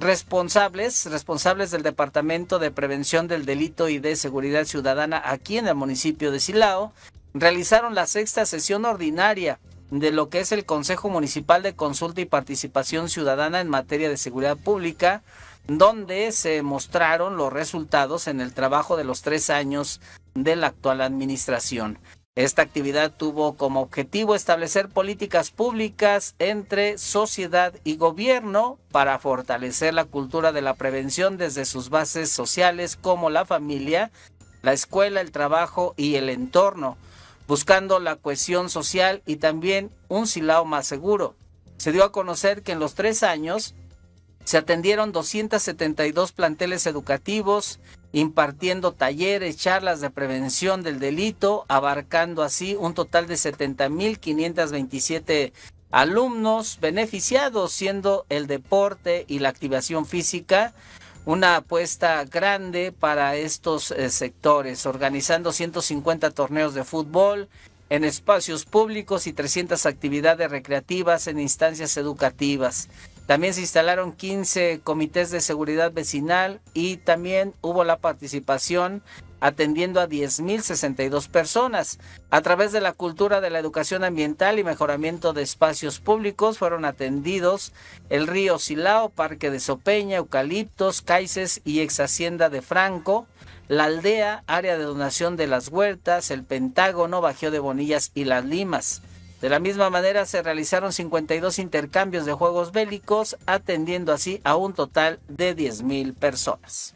responsables, responsables del Departamento de Prevención del Delito y de Seguridad Ciudadana aquí en el municipio de Silao, realizaron la sexta sesión ordinaria de lo que es el Consejo Municipal de Consulta y Participación Ciudadana en materia de seguridad pública, donde se mostraron los resultados en el trabajo de los tres años de la actual administración. Esta actividad tuvo como objetivo establecer políticas públicas entre sociedad y gobierno para fortalecer la cultura de la prevención desde sus bases sociales como la familia, la escuela, el trabajo y el entorno, buscando la cohesión social y también un silao más seguro. Se dio a conocer que en los tres años se atendieron 272 planteles educativos, impartiendo talleres, charlas de prevención del delito, abarcando así un total de 70.527 alumnos beneficiados, siendo el deporte y la activación física una apuesta grande para estos eh, sectores, organizando 150 torneos de fútbol en espacios públicos y 300 actividades recreativas en instancias educativas. También se instalaron 15 comités de seguridad vecinal y también hubo la participación atendiendo a 10.062 personas. A través de la cultura de la educación ambiental y mejoramiento de espacios públicos fueron atendidos el río Silao, Parque de Sopeña, Eucaliptos, Caices y Ex Hacienda de Franco, la aldea, área de donación de las huertas, el Pentágono, Bajeo de Bonillas y las Limas. De la misma manera, se realizaron 52 intercambios de juegos bélicos, atendiendo así a un total de 10.000 personas.